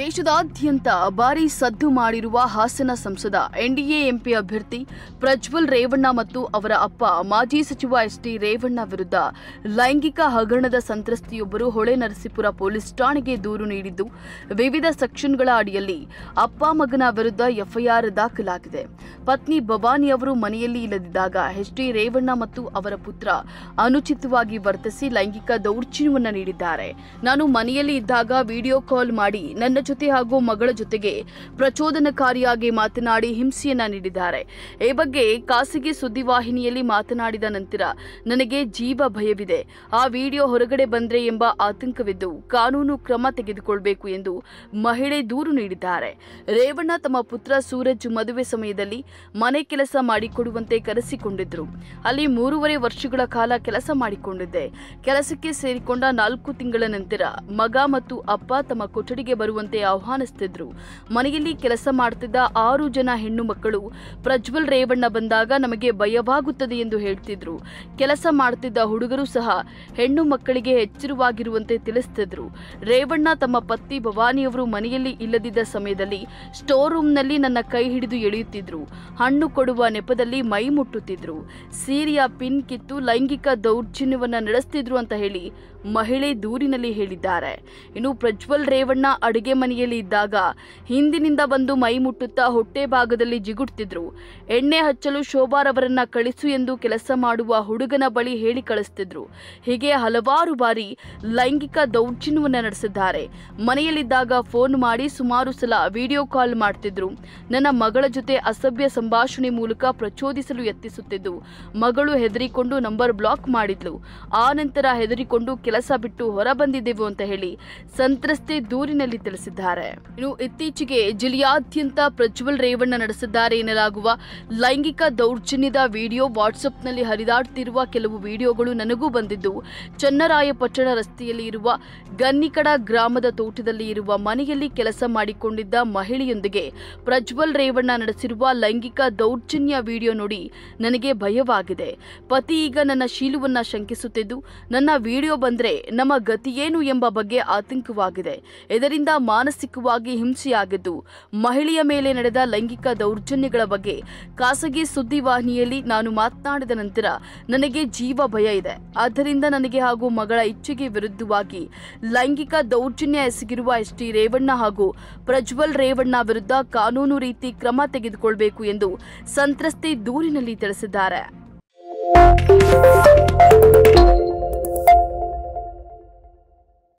ದೇಶದಾದ್ಯಂತ ಭಾರೀ ಸದ್ದು ಮಾಡಿರುವ ಹಾಸನ ಸಂಸದ ಎನ್ಡಿಎ ಎಂಪಿ ಅಭ್ಯರ್ಥಿ ಪ್ರಜ್ವಲ್ ರೇವಣ್ಣ ಮತ್ತು ಅವರ ಅಪ್ಪ ಮಾಜಿ ಸಚಿವ ಎಸ್ಟಿ ರೇವಣ್ಣ ವಿರುದ್ಧ ಲೈಂಗಿಕ ಹಗರಣದ ಸಂತ್ರಸ್ತಿಯೊಬ್ಬರು ಹೊಳೆ ನರಸೀಪುರ ಪೊಲೀಸ್ ಠಾಣೆಗೆ ದೂರು ನೀಡಿದ್ದು ವಿವಿಧ ಸೆಕ್ಷನ್ಗಳ ಅಡಿಯಲ್ಲಿ ಅಪ್ಪ ಮಗನ ವಿರುದ್ಧ ಎಫ್ಐಆರ್ ದಾಖಲಾಗಿದೆ ಪತ್ನಿ ಭವಾನಿ ಅವರು ಮನೆಯಲ್ಲಿ ಇಲ್ಲದಿದ್ದಾಗ ಎಚ್ಡಿ ರೇವಣ್ಣ ಮತ್ತು ಅವರ ಪುತ್ರ ಅನುಚಿತವಾಗಿ ವರ್ತಿಸಿ ಲೈಂಗಿಕ ದೌರ್ಜನ್ಯವನ್ನು ನೀಡಿದ್ದಾರೆ ನಾನು ಮನೆಯಲ್ಲಿ ಇದ್ದಾಗ ವಿಡಿಯೋ ಕಾಲ್ ಮಾಡಿ ನನ್ನ ಜೊತೆ ಹಾಗೂ ಮಗಳ ಜೊತೆಗೆ ಪ್ರಚೋದನಕಾರಿಯಾಗಿ ಮಾತನಾಡಿ ಹಿಂಸೆಯನ್ನ ನೀಡಿದ್ದಾರೆ ಈ ಬಗ್ಗೆ ಖಾಸಗಿ ಸುದ್ದಿವಾಹಿನಿಯಲ್ಲಿ ಮಾತನಾಡಿದ ನಂತರ ನನಗೆ ಜೀವ ಭಯವಿದೆ ಆ ವಿಡಿಯೋ ಹೊರಗಡೆ ಬಂದ್ರೆ ಎಂಬ ಆತಂಕವಿದ್ದು ಕಾನೂನು ಕ್ರಮ ತೆಗೆದುಕೊಳ್ಳಬೇಕು ಎಂದು ಮಹಿಳೆ ದೂರು ನೀಡಿದ್ದಾರೆ ರೇವಣ್ಣ ತಮ್ಮ ಪುತ್ರ ಸೂರಜ್ ಮದುವೆ ಸಮಯದಲ್ಲಿ ಮನೆ ಕೆಲಸ ಮಾಡಿಕೊಡುವಂತೆ ಕರೆಸಿಕೊಂಡಿದ್ರು ಅಲ್ಲಿ ಮೂರುವರೆ ವರ್ಷಗಳ ಕಾಲ ಕೆಲಸ ಮಾಡಿಕೊಂಡಿದ್ದೆ ಕೆಲಸಕ್ಕೆ ಸೇರಿಕೊಂಡ ನಾಲ್ಕು ತಿಂಗಳ ನಂತರ ಮಗ ಮತ್ತು ಅಪ್ಪ ತಮ್ಮ ಕೊಠಡಿಗೆ ಬರುವಂತೆ ಮಾಡುವಂತೆ ಆಹ್ವಾನಿಸ್ತಿದ್ರು ಮನೆಯಲ್ಲಿ ಕೆಲಸ ಮಾಡುತ್ತಿದ್ದ ಆರು ಜನ ಹೆಣ್ಣು ಮಕ್ಕಳು ಪ್ರಜ್ವಲ್ ರೇವಣ್ಣ ಬಂದಾಗ ನಮಗೆ ಭಯವಾಗುತ್ತದೆ ಎಂದು ಹೇಳ್ತಿದ್ರು ಕೆಲಸ ಮಾಡುತ್ತಿದ್ದ ಹುಡುಗರು ಸಹ ಹೆಣ್ಣು ಮಕ್ಕಳಿಗೆ ಎಚ್ಚರವಾಗಿರುವಂತೆ ತಿಳಿಸ್ತಿದ್ರು ರೇವಣ್ಣ ತಮ್ಮ ಪತ್ನಿ ಭವಾನಿಯವರು ಮನೆಯಲ್ಲಿ ಇಲ್ಲದಿದ್ದ ಸಮಯದಲ್ಲಿ ಸ್ಟೋರ್ ನಲ್ಲಿ ನನ್ನ ಕೈ ಹಿಡಿದು ಎಳೆಯುತ್ತಿದ್ರು ಹಣ್ಣು ಕೊಡುವ ನೆಪದಲ್ಲಿ ಮೈ ಮುಟ್ಟುತ್ತಿದ್ರು ಸೀರೆಯ ಪಿನ್ ಕಿತ್ತು ಲೈಂಗಿಕ ದೌರ್ಜನ್ಯವನ್ನು ನಡೆಸ್ತಿದ್ರು ಅಂತ ಹೇಳಿ ಮಹಿಳೆ ದೂರಿನಲ್ಲಿ ಹೇಳಿದ್ದಾರೆ ಇನ್ನು ಪ್ರಜ್ವಲ್ ರೇವಣ್ಣ ಅಡುಗೆ ಮನೆಯಲ್ಲಿ ಇದ್ದಾಗ ಹಿಂದಿನಿಂದ ಬಂದು ಮೈ ಮುಟ್ಟುತ್ತಾ ಹೊಟ್ಟೆ ಭಾಗದಲ್ಲಿ ಜಿಗುಡ್ತಿದ್ರು ಎಣ್ಣೆ ಹಚ್ಚಲು ಶೋಭಾರವರನ್ನ ಕಳಿಸು ಎಂದು ಕೆಲಸ ಮಾಡುವ ಹುಡುಗನ ಬಳಿ ಹೇಳಿ ಕಳಿಸ್ತಿದ್ರು ಹೀಗೆ ಹಲವಾರು ಬಾರಿ ಲೈಂಗಿಕ ದೌರ್ಜನ್ಯವನ್ನು ನಡೆಸಿದ್ದಾರೆ ಮನೆಯಲ್ಲಿದ್ದಾಗ ಫೋನ್ ಮಾಡಿ ಸುಮಾರು ಸಲ ವಿಡಿಯೋ ಕಾಲ್ ಮಾಡ್ತಿದ್ರು ನನ್ನ ಮಗಳ ಜೊತೆ ಅಸಭ್ಯ ಸಂಭಾಷಣೆ ಮೂಲಕ ಪ್ರಚೋದಿಸಲು ಯತ್ನಿಸುತ್ತಿದ್ದು ಮಗಳು ಹೆದರಿಕೊಂಡು ನಂಬರ್ ಬ್ಲಾಕ್ ಮಾಡಿದ್ಲು ಆ ನಂತರ ಹೆದರಿಕೊಂಡು ಕೆಲ ಕೆಲಸ ಬಿಟ್ಟು ಹೊರಬಂದಿದ್ದೆವು ಅಂತ ಹೇಳಿ ಸಂತ್ರಸ್ತೆ ದೂರಿನಲ್ಲಿ ತಿಳಿಸಿದ್ದಾರೆ ಇನ್ನು ಇತ್ತೀಚೆಗೆ ಜಿಲ್ಲೆಯಾದ್ಯಂತ ಪ್ರಜ್ವಲ್ ರೇವಣ್ಣ ನಡೆಸಿದ್ದಾರೆ ಎನ್ನಲಾಗುವ ಲೈಂಗಿಕ ದೌರ್ಜನ್ಯದ ವಿಡಿಯೋ ವಾಟ್ಸಪ್ನಲ್ಲಿ ಹರಿದಾಡುತ್ತಿರುವ ಕೆಲವು ವಿಡಿಯೋಗಳು ನನಗೂ ಬಂದಿದ್ದು ಚನ್ನರಾಯಪಟ್ಟಣ ರಸ್ತೆಯಲ್ಲಿ ಇರುವ ಗನ್ನಿಕಡ ಗ್ರಾಮದ ತೋಟದಲ್ಲಿ ಇರುವ ಮನೆಯಲ್ಲಿ ಕೆಲಸ ಮಾಡಿಕೊಂಡಿದ್ದ ಮಹಿಳೆಯೊಂದಿಗೆ ಪ್ರಜ್ವಲ್ ರೇವಣ್ಣ ನಡೆಸಿರುವ ಲೈಂಗಿಕ ದೌರ್ಜನ್ಯ ವಿಡಿಯೋ ನೋಡಿ ನನಗೆ ಭಯವಾಗಿದೆ ಪತಿ ಈಗ ನನ್ನ ಶೀಲವನ್ನ ಶಂಕಿಸುತ್ತಿದ್ದು ನನ್ನ ವಿಡಿಯೋ ಬಂದರೆ ಆದರೆ ನಮ್ಮ ಗತಿಯೇನು ಎಂಬ ಬಗ್ಗೆ ಆತಂಕವಾಗಿದೆ ಇದರಿಂದ ಮಾನಸಿಕವಾಗಿ ಹಿಂಸೆಯಾಗಿದ್ದು ಮಹಿಳೆಯ ಮೇಲೆ ನಡೆದ ಲೈಂಗಿಕ ದೌರ್ಜನ್ಯಗಳ ಬಗ್ಗೆ ಖಾಸಗಿ ಸುದ್ದಿವಾಹಿನಿಯಲ್ಲಿ ನಾನು ಮಾತನಾಡಿದ ನಂತರ ನನಗೆ ಜೀವ ಭಯ ಇದೆ ಆದ್ದರಿಂದ ನನಗೆ ಹಾಗೂ ಮಗಳ ಇಚ್ಛೆಗೆ ವಿರುದ್ಧವಾಗಿ ಲೈಂಗಿಕ ದೌರ್ಜನ್ಯ ಎಸಗಿರುವ ಎಸ್ ಟಿ ರೇವಣ್ಣ ಹಾಗೂ ಪ್ರಜ್ವಲ್ ರೇವಣ್ಣ ವಿರುದ್ಧ ಕಾನೂನು ರೀತಿ ಕ್ರಮ ತೆಗೆದುಕೊಳ್ಳಬೇಕು ಎಂದು ಸಂತ್ರಸ್ತೆ ದೂರಿನಲ್ಲಿ ತಿಳಿಸಿದ್ದಾರೆ